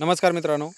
नमस्कार मित्रांनो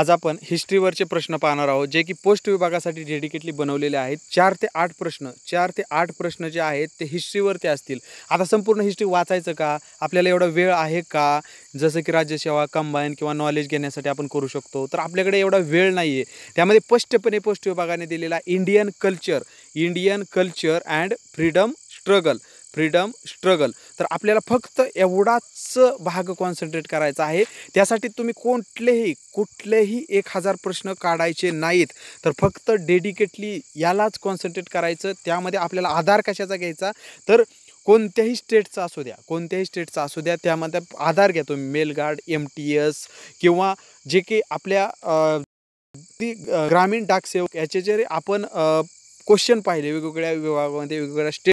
आज आपण हिस्ट्रीवरचे प्रश्न पाहणार आहोत जे की पोस्ट विभागासाठी डेडिकेटली बनवलेले आहेत चार ते आठ प्रश्न चार ते आठ प्रश्न जे आहेत ते हिस्ट्रीवरती असतील आता संपूर्ण हिस्ट्री वाचायचं का आपल्याला एवढा वेळ आहे का जसं की राज्यसेवा कंबाईन किंवा नॉलेज घेण्यासाठी आपण करू शकतो तर आपल्याकडे एवढा वेळ नाही आहे त्यामध्ये स्पष्टपणे पोस्ट विभागाने दिलेला Indian culture Indian culture and freedom struggle freedom struggle तर आपल्याला फक्त एवढाच भाग कॉन्सन्ट्रेट करायचा आहे त्यासाठी तुम्ही कोणतेही कुठलेही एक हजार प्रश्न काढायचे नाहीत तर फक्त डेडिकेटली यालाच कॉन्सन्ट्रेट करायचं त्यामध्ये आपल्याला आधार कशाचा घ्यायचा तर कोणत्याही स्टेटचा असू द्या कोणत्याही स्टेटचा असू द्या त्यामध्ये आधार घ्या तुम्ही मेलगार्ड एम टी एस किंवा जे की आपल्या ती ग्रामीण डाकसेवक याचे जरी आपण क्वेश्चन पाहिले वेगवेगळ्या विभागामध्ये वेगवेगळ्या स्टेट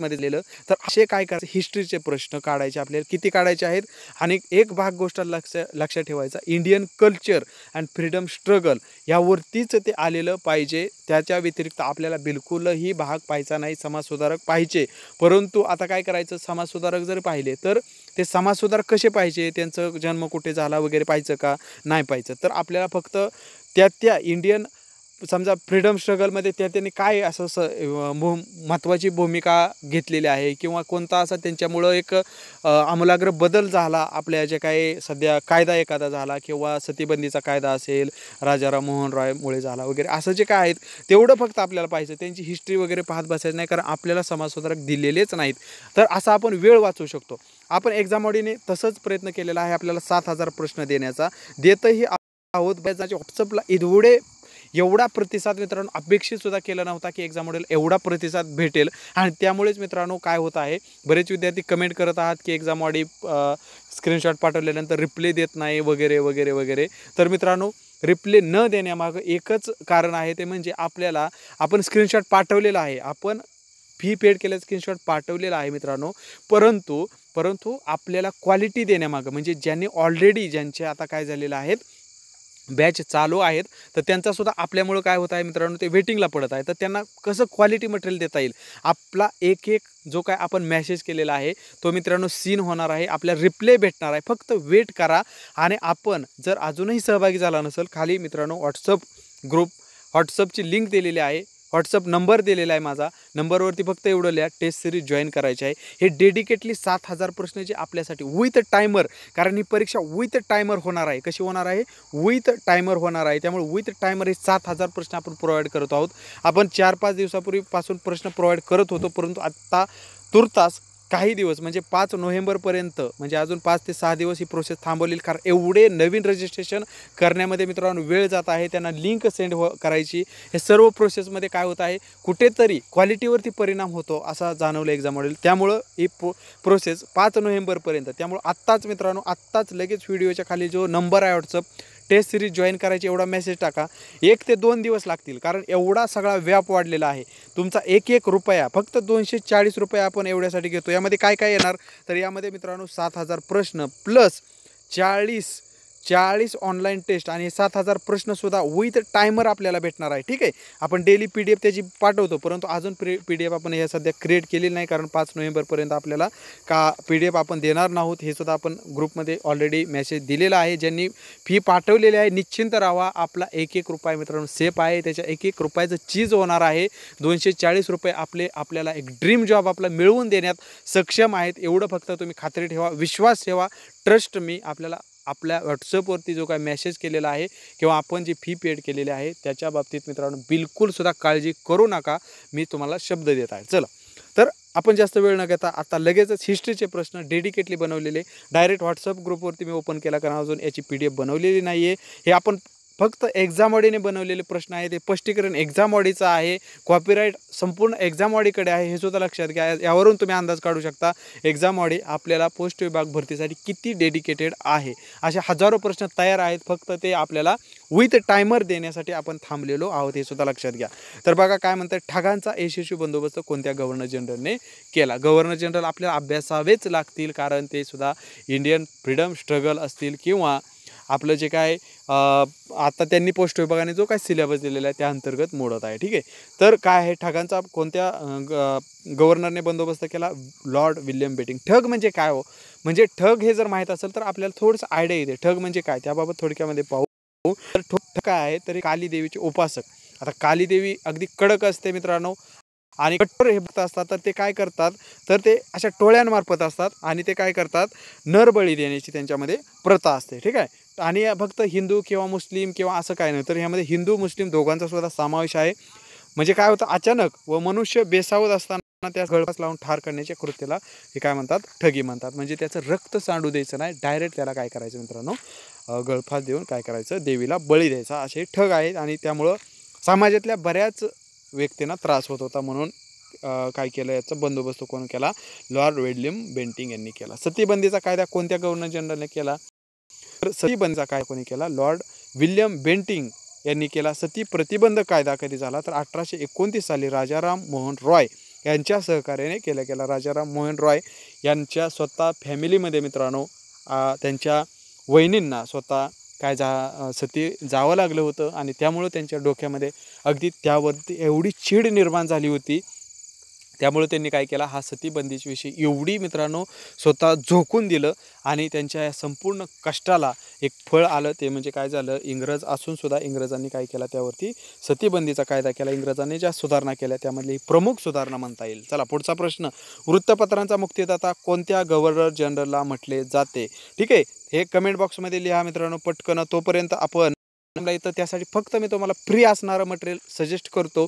मध्ये दिलेलं तर असे काय करायचं हिस्ट्रीचे प्रश्न काढायचे आपल्याला किती काढायचे आहेत आणि एक भाग गोष्ट लक्ष लक्षात ठेवायचा Indian culture and freedom struggle यावरतीच ते आलेलं पाहिजे त्याच्या व्यतिरिक्त आपल्याला बिलकुलही भाग पाहायचा नाही समाजसुधारक पाहिजे परंतु आता काय करायचं समाजसुधारक जर पाहिले तर ते समाजसुधारक कसे पाहिजे त्यांचं जन्म कुठे झाला वगैरे पाहिजे का नाही पाहिजे तर आपल्याला फक्त त्या त्या इंडियन समजा फ्रीडम स्ट्रगलमध्ये त्या त्यांनी काय असं स भू महत्त्वाची भूमिका घेतलेली आहे किंवा कोणता असा त्यांच्यामुळं एक आमूलाग्र बदल झाला आपल्या जे काही सध्या कायदा एखादा झाला किंवा सतीबंदीचा कायदा असेल राजाराम मोहन रॉयमुळे झाला वगैरे असं जे काय आहेत तेवढं फक्त आपल्याला पाहिजे त्यांची हिस्ट्री वगैरे पाहत बसायचं नाही कारण आपल्याला समाजसुधारक दिलेलेच नाहीत तर असा आपण वेळ वाचू शकतो आपण ऑडीने तसंच प्रयत्न केलेला आहे आपल्याला सात हजार प्रश्न देण्याचा देतही आहोत व्हॉट्सअपला एवढे एवढा प्रतिसाद मित्रांनो अपेक्षित सुद्धा केला नव्हता की एक्झाम मॉडेल एवढा प्रतिसाद भेटेल आणि त्यामुळेच मित्रांनो काय होत आहे बरेच विद्यार्थी कमेंट करत आहात की एक्झाम ऑडी स्क्रीनशॉट पाठवल्यानंतर रिप्ले देत नाही वगैरे वगैरे वगैरे तर मित्रांनो रिप्ले न देण्यामागं एकच कारण आहे ते म्हणजे आपल्याला आपण स्क्रीनशॉट पाठवलेला आहे आपण फी पेड केल्या स्क्रीनशॉट पाठवलेला आहे मित्रांनो परंतु परंतु आपल्याला क्वालिटी देण्यामागं म्हणजे ज्यांनी ऑलरेडी ज्यांचे आता काय झालेलं आहेत बॅच चालू आहेत तर त्यांचासुद्धा आपल्यामुळं काय होत आहे मित्रांनो ते वेटिंगला पडत आहे तर त्यांना कसं क्वालिटी मटेरियल देता येईल आपला एक एक जो काय आपण मॅसेज केलेला आहे तो मित्रांनो सीन होणार आहे आपल्या रिप्ले भेटणार आहे फक्त वेट करा आणि आपण जर अजूनही सहभागी झाला नसेल खाली मित्रांनो व्हॉट्सअप ग्रुप व्हॉट्सअपची लिंक दिलेली आहे व्हॉट्सअप नंबर दिलेला आहे माझा नंबरवरती फक्त एवढं लिहा टेस्ट सिरीज जॉईन करायची आहे हे डेडिकेटली सात हजार प्रश्न जे आपल्यासाठी विथ टायमर कारण ही परीक्षा विथ टायमर होणार आहे कशी होणार आहे विथ टायमर होणार आहे त्यामुळे विथ टायमर हे सात हजार प्रश्न आपण प्रोव्हाइड करत आहोत आपण चार पाच दिवसापूर्वीपासून प्रश्न प्रोव्हाइड करत होतो परंतु आत्ता तुर्तास काही दिवस म्हणजे पाच नोव्हेंबरपर्यंत म्हणजे अजून पाच ते सहा दिवस ही प्रोसेस थांबवलेली कारण एवढे नवीन रजिस्ट्रेशन करण्यामध्ये मित्रांनो वेळ जात आहे त्यांना लिंक सेंड हो करायची हे सर्व प्रोसेसमध्ये काय होत आहे कुठेतरी क्वालिटीवरती परिणाम होतो असा जाणवलं एक्झाम मॉडेल त्यामुळं ही प्रो प्रोसेस पाच नोव्हेंबरपर्यंत त्यामुळं आत्ताच मित्रांनो आत्ताच लगेच व्हिडिओच्या खाली जो नंबर आहे व्हॉट्सअप टेस्ट सिरीज जॉईन करायची एवढा मेसेज टाका एक ते दोन दिवस लागतील कारण एवढा सगळा व्याप वाढलेला आहे तुमचा एक एक रुपया फक्त दोनशे चाळीस रुपये आपण एवढ्यासाठी घेतो यामध्ये काय काय येणार तर यामध्ये मित्रांनो सात हजार प्रश्न प्लस चाळीस चाळीस ऑनलाईन टेस्ट आणि सात हजार प्रश्नसुद्धा विथ टायमर आपल्याला भेटणार आहे ठीक आहे आपण डेली पी डी एफ त्याची पाठवतो परंतु अजून पी पी डी एफ आपण हे सध्या क्रिएट केलेली नाही कारण पाच नोव्हेंबरपर्यंत आपल्याला का पी डी एफ आपण देणार नाहोत हे सुद्धा आपण ग्रुपमध्ये ऑलरेडी मेसेज दिलेला आहे ज्यांनी फी पाठवलेली आहे निश्चिंत राहा आपला एक एक रुपये मित्रांनो सेफ आहे त्याच्या एक एक रुपयाचं चीज होणार आहे दोनशे चाळीस रुपये आपले आपल्याला एक ड्रीम जॉब आपला मिळवून देण्यात सक्षम आहेत एवढं फक्त तुम्ही खात्री ठेवा विश्वास ठेवा ट्रस्ट मी आपल्याला आपल्या व्हॉट्सअपवरती जो काय मेसेज केलेला आहे किंवा आपण जी फी पेड केलेली आहे त्याच्या बाबतीत मित्रांनो बिलकुलसुद्धा काळजी करू नका मी तुम्हाला शब्द देत आहे चला तर आपण जास्त वेळ न घेता आता लगेचच हिस्ट्रीचे प्रश्न डेडिकेटली बनवलेले डायरेक्ट व्हॉट्सअप ग्रुपवरती मी ओपन केला कारण अजून याची पी डी एफ बनवलेली नाही आहे हे आपण फक्त एक्झाम ऑडीने बनवलेले प्रश्न आहे ते स्पष्टीकरण एक्झाम ऑडीचं आहे कॉपीराईट संपूर्ण एक्झाम ऑडीकडे आहे हे सुद्धा लक्षात घ्या यावरून तुम्ही अंदाज काढू शकता एक्झाम ऑडी आपल्याला पोस्ट विभाग भरतीसाठी किती डेडिकेटेड आहे असे हजारो प्रश्न तयार आहेत फक्त ते आपल्याला विथ टायमर देण्यासाठी आपण थांबलेलो आहोत हे सुद्धा लक्षात घ्या तर बघा काय म्हणतात ठगांचा यशस्वी बंदोबस्त कोणत्या गव्हर्नर जनरलने केला गव्हर्नर जनरल आपल्याला अभ्यासावेच लागतील कारण ते सुद्धा इंडियन फ्रीडम स्ट्रगल असतील किंवा आपलं जे काय आता त्यांनी पोस्ट विभागाने जो काय सिलेबस दिलेला आहे त्या अंतर्गत मोडत आहे ठीक आहे तर काय आहे ठगांचा कोणत्या गव्हर्नरने बंदोबस्त केला लॉर्ड विल्यम बेटिंग ठग म्हणजे काय हो म्हणजे ठग हे जर माहीत असेल तर आपल्याला थोडंसं आयडिया येते ठग म्हणजे काय त्याबाबत थोडक्यामध्ये पाहू तर ठग काय आहे तरी कालीदेवीचे उपासक आता कालीदेवी अगदी कडक असते मित्रांनो आणि कट्टर हे भक्त असतात तर ते काय करतात तर ते अशा टोळ्यांमार्फत असतात आणि ते काय करतात नरबळी देण्याची त्यांच्यामध्ये प्रथा असते ठीक आहे आणि फक्त हिंदू किंवा मुस्लिम किंवा असं काय नाही तर यामध्ये हिंदू मुस्लिम दोघांचा सुद्धा समावेश आहे म्हणजे काय होतं अचानक व मनुष्य बेसावत असताना त्या गळफास लावून ठार करण्याच्या कृत्याला हे काय म्हणतात ठगी म्हणतात म्हणजे त्याचं रक्त सांडू द्यायचं नाही डायरेक्ट त्याला काय करायचं मित्रांनो गळफास देऊन काय करायचं देवीला बळी द्यायचा असे ठग आहेत आणि त्यामुळं समाजातल्या बऱ्याच व्यक्तींना त्रास होत होता म्हणून काय केलं याचा बंदोबस्त कोण केला लॉर्ड वेडलिम बेंटिंग यांनी केला सतीबंदीचा कायदा कोणत्या गव्हर्नर जनरलने केला तर सती बंद काय कोणी केला लॉर्ड विल्यम बेंटिंग यांनी केला सती प्रतिबंध कायदा कधी झाला तर अठराशे एकोणतीस साली राजाराम मोहन रॉय यांच्या सहकार्याने केला गेला राजाराम मोहन रॉय यांच्या स्वतः फॅमिलीमध्ये मित्रांनो त्यांच्या वहिनींना स्वतः काय जा सती जावं लागलं होतं आणि त्यामुळं त्यांच्या डोक्यामध्ये अगदी त्यावरती एवढी चीड निर्माण झाली होती त्यामुळे त्यांनी काय केला हा विषयी एवढी मित्रांनो स्वतः झोकून दिलं आणि त्यांच्या या संपूर्ण कष्टाला एक फळ आलं ते म्हणजे काय झालं इंग्रज असूनसुद्धा इंग्रजांनी काय केला त्यावरती सतीबंदीचा कायदा केला इंग्रजांनी ज्या सुधारणा केल्या त्यामधली प्रमुख सुधारणा म्हणता येईल चला पुढचा प्रश्न वृत्तपत्रांचा मुक्तीदाता कोणत्या गव्हर्नर जनरलला म्हटले जाते ठीक आहे हे कमेंट बॉक्समध्ये लिहा मित्रांनो पटकन तोपर्यंत आपण इथं त्यासाठी फक्त मी तुम्हाला फ्री असणारं मटेरियल सजेस्ट करतो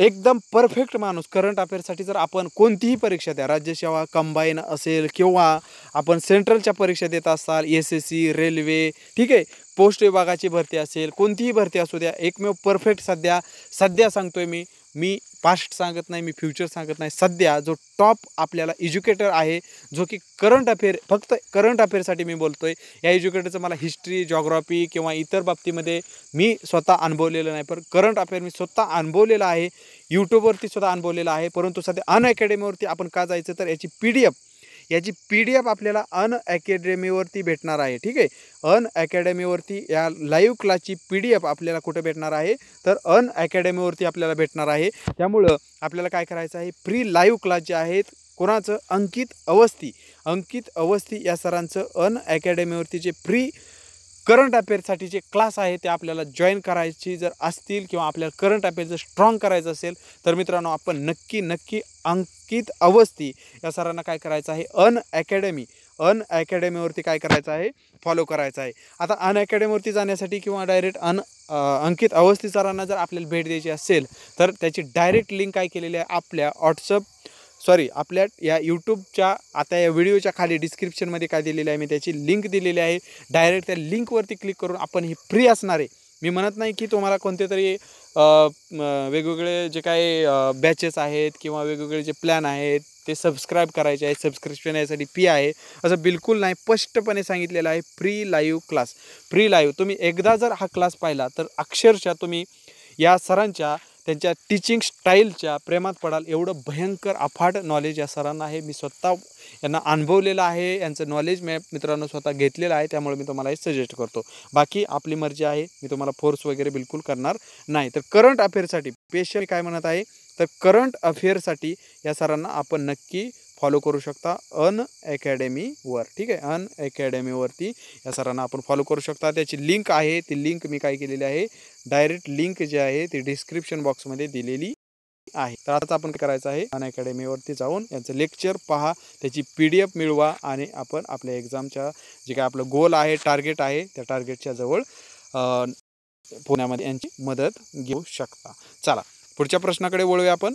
एकदम परफेक्ट माणूस करंट अफेअरसाठी जर आपण कोणतीही परीक्षा द्या राज्यसेवा कंबाईन असेल किंवा आपण सेंट्रलच्या परीक्षा देत असाल एस एस सी रेल्वे ठीक आहे पोस्ट विभागाची भरती असेल कोणतीही भरती असू द्या एकमेव परफेक्ट सध्या सध्या सांगतोय मी मी पास्ट सांगत नाही मी फ्युचर सांगत नाही सध्या जो टॉप आपल्याला एज्युकेटर आहे जो की करंट अफेअर फक्त करंट अफेअरसाठी मी बोलतो आहे या एज्युकेटरचं मला हिस्ट्री जॉग्रॉफी किंवा इतर बाबतीमध्ये मी स्वतः अनुभवलेलं नाही पण करंट अफेअर मी स्वतः अनुभवलेलं आहे यूट्यूबवरती सुद्धा अनुभवलेलं आहे परंतु सध्या अनअकॅडमीवरती आपण का जायचं तर याची पी डी एफ याची पी डी एफ आपल्याला अन अकॅडमीवरती भेटणार आहे ठीक आहे अन अकॅडमीवरती या लाईव्ह क्लासची पी डी एफ आपल्याला कुठं भेटणार आहे तर अन अकॅडमीवरती आपल्याला भेटणार आहे त्यामुळं आपल्याला काय करायचं आहे प्री लाईव्ह क्लास जे आहेत कोणाचं अंकित अवस्थी अंकित अवस्थी या सरांचं अन अकॅडमीवरती जे फ्री करंट अफेअरसाठी जे क्लास आहे ते आपल्याला जॉईन करायची जर असतील किंवा आपल्याला करंट अफेअर जर स्ट्रॉंग करायचं असेल तर मित्रांनो आपण नक्की नक्की अंकित अवस्थी या सरांना काय करायचं आहे अन अकॅडमी अन अकॅडमीवरती काय करायचं आहे फॉलो करायचं आहे आता अन अकॅडमीवरती जाण्यासाठी किंवा डायरेक्ट अन अंकित अवस्थी सरांना जर आपल्याला भेट द्यायची असेल तर त्याची डायरेक्ट लिंक काय केलेली आहे आपल्या व्हॉट्सअप सॉरी आपल्या या यूट्यूबच्या आता या व्हिडिओच्या खाली डिस्क्रिप्शनमध्ये काय दिलेलं आहे मी त्याची लिंक दिलेली आहे डायरेक्ट त्या लिंकवरती क्लिक करून आपण हे फ्री असणार आहे मी म्हणत नाही की तुम्हाला कोणते तरी वेगवेगळे जे काही बॅचेस आहेत किंवा वेगवेगळे जे प्लॅन आहेत ते सबस्क्राईब करायचे आहे सबस्क्रिप्शन यासाठी फी आहे असं बिलकुल नाही स्पष्टपणे सांगितलेलं आहे free live class free live तुम्ही एकदा जर हा क्लास पाहिला तर अक्षरशः तुम्ही या सरांच्या त्यांच्या टीचिंग स्टाईलच्या प्रेमात पडाल एवढं भयंकर अफाट नॉलेज या सरांना आहे मी स्वतः यांना अनुभवलेलं आहे यांचं नॉलेज मी मित्रांनो स्वतः घेतलेलं आहे त्यामुळे मी तुम्हाला हे सजेस्ट करतो बाकी आपली मर्जी आहे मी तुम्हाला फोर्स वगैरे बिलकुल करणार नाही तर करंट अफेअरसाठी स्पेशल काय म्हणत आहे तर करंट अफेअरसाठी या सरांना आपण नक्की फॉलो करू शकता अन अकॅडमीवर ठीक आहे अन अकॅडमीवरती या सरांना आपण फॉलो करू शकता त्याची लिंक आहे ती लिंक मी काय केलेली आहे डायरेक्ट लिंक जे आहे ती डिस्क्रिप्शन बॉक्समध्ये दिलेली आहे तर आता आपण काय करायचं आहे अन अकॅडमीवरती जाऊन यांचं लेक्चर पहा त्याची पी डी एफ मिळवा आणि आपण आपल्या एक्झामच्या जे काय आपलं गोल आहे टार्गेट आहे त्या टार्गेटच्या जवळ पुण्यामध्ये यांची मदत घेऊ शकता चला पुढच्या प्रश्नाकडे वळूया आपण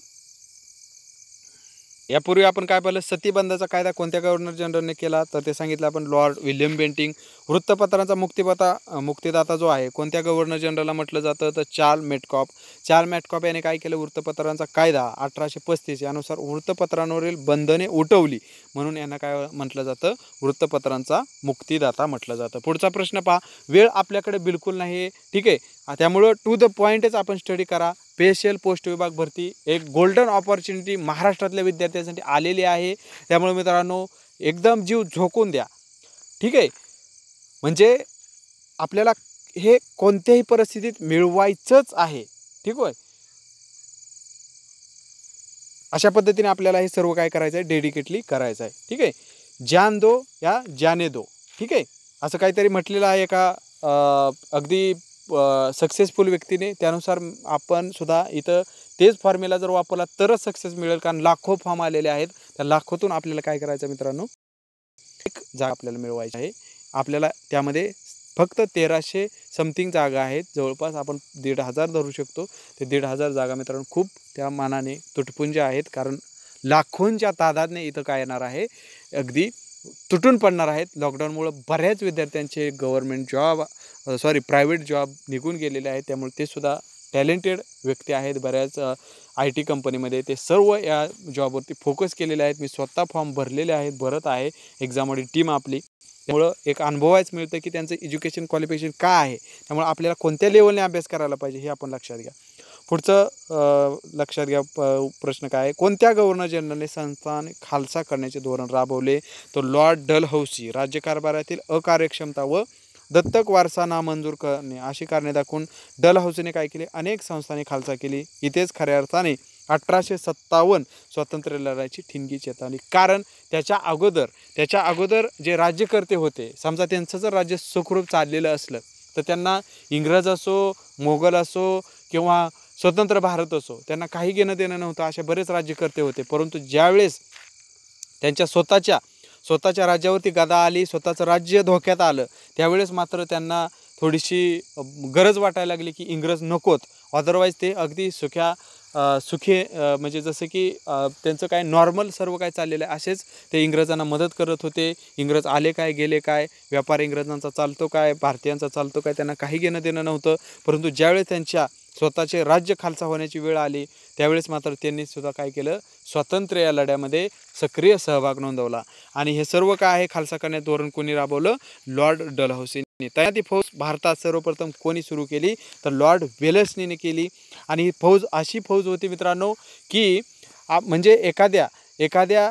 यापूर्वी आपण काय पाहिलं सतीबंधाचा कायदा कोणत्या गव्हर्नर जनरलने केला तर ते सांगितलं आपण लॉर्ड विल्यम बेंटिंग वृत्तपत्रांचा मुक्तिपता मुक्तीदाता जो आहे कोणत्या गव्हर्नर जनरलला म्हटलं जातं तर चार्ल मेटकॉप चार्ल मेटकॉप याने काय केलं वृत्तपत्रांचा कायदा अठराशे पस्तीस यानुसार वृत्तपत्रांवरील बंधने उठवली म्हणून यांना काय म्हटलं जातं वृत्तपत्रांचा मुक्तिदाता म्हटलं जातं पुढचा प्रश्न पहा वेळ आपल्याकडे बिलकुल नाही ठीक आहे त्यामुळं टू द पॉईंटच आपण स्टडी करा स्पेशल पोस्ट विभाग भरती एक गोल्डन ऑपॉर्च्युनिटी महाराष्ट्रातल्या विद्यार्थ्यांसाठी आलेली आहे त्यामुळे मित्रांनो एकदम जीव झोकून द्या ठीक आहे म्हणजे आपल्याला हे कोणत्याही परिस्थितीत मिळवायचंच आहे ठीक आहे अशा पद्धतीने आपल्याला हे सर्व काय करायचं आहे डेडिकेटली करायचं आहे ठीक आहे जान दो या जाने दो ठीक आहे असं काहीतरी म्हटलेलं आहे एका अगदी सक्सेसफुल व्यक्तीने त्यानुसार आपण सुद्धा इथं तेच फॉर्म्युला जर वापरला तरच सक्सेस मिळेल कारण लाखो फॉर्म आलेले आहेत त्या लाखोतून आपल्याला काय करायचं मित्रांनो एक जागा आपल्याला मिळवायची आहे आपल्याला त्यामध्ये फक्त तेराशे समथिंग जागा आहेत जवळपास आपण दीड हजार धरू शकतो ते दीड हजार जागा मित्रांनो खूप त्या मानाने तुटपुंज आहेत कारण लाखोंच्या तादादने इथं काय येणार आहे अगदी तुटून पडणार आहेत लॉकडाऊनमुळं बऱ्याच विद्यार्थ्यांचे government job sorry private job निघून गेलेले आहेत त्यामुळे ते सुद्धा टॅलेंटेड व्यक्ती आहेत बऱ्याच आय टी कंपनीमध्ये ते सर्व या जॉबवरती फोकस केलेले आहेत मी स्वतः फॉर्म भरलेले आहेत भरत आहे एक्झामवाली टीम आपली त्यामुळं एक अनुभवायच मिळतं की त्यांचं एज्युकेशन क्वालिफिकेशन काय आहे त्यामुळे आपल्याला कोणत्या लेवलने अभ्यास करायला पाहिजे हे आपण लक्षात घ्या पुढचं लक्षात घ्या प्रश्न काय आहे कोणत्या गव्हर्नर जनरलने संस्थान खालसा करण्याचे धोरण राबवले तर लॉर्ड डलहौसी राज्यकारभारातील अकार्यक्षमता व दत्तक वारसा नामंजूर करणे अशी कारणे दाखवून डल हाऊसीने काय केले अनेक संस्थांनी खालसा केली इथेच खऱ्या अर्थाने अठराशे सत्तावन्न स्वातंत्र्य लढायची ठिणगी चेतावली कारण त्याच्या अगोदर त्याच्या अगोदर जे राज्यकर्ते होते समजा त्यांचं जर राज्य सुखरूप चाललेलं असलं तर त्यांना इंग्रज असो मोगल असो किंवा स्वतंत्र भारत असो त्यांना काही घेणं देणं नव्हतं असे बरेच राज्यकर्ते होते परंतु ज्यावेळेस त्यांच्या स्वतःच्या स्वतःच्या राज्यावरती गदा आली स्वतःचं राज्य धोक्यात आलं त्यावेळेस मात्र त्यांना थोडीशी गरज वाटायला लागली की इंग्रज नकोत अदरवाईज ते अगदी सुख्या सुखे म्हणजे जसं की त्यांचं काय नॉर्मल सर्व काय चाललेलं आहे असेच ते इंग्रजांना मदत करत होते इंग्रज आले काय गेले काय व्यापार इंग्रजांचा चालतो काय भारतीयांचा चालतो काय त्यांना काही घेणं देणं नव्हतं परंतु ज्यावेळेस त्यांच्या स्वतःचे राज्य खालसा होण्याची वेळ आली त्यावेळेस मात्र त्यांनी सुद्धा काय केलं स्वातंत्र्य या लढ्यामध्ये सक्रिय सहभाग नोंदवला आणि हे सर्व काय आहे खालसा करण्यात धोरण कोणी राबवलं लॉर्ड डलहौसीने ती फौज भारतात सर्वप्रथम कोणी सुरू केली तर लॉर्ड वेलसनीने केली आणि ही फौज अशी फौज होती मित्रांनो की म्हणजे एखाद्या एखाद्या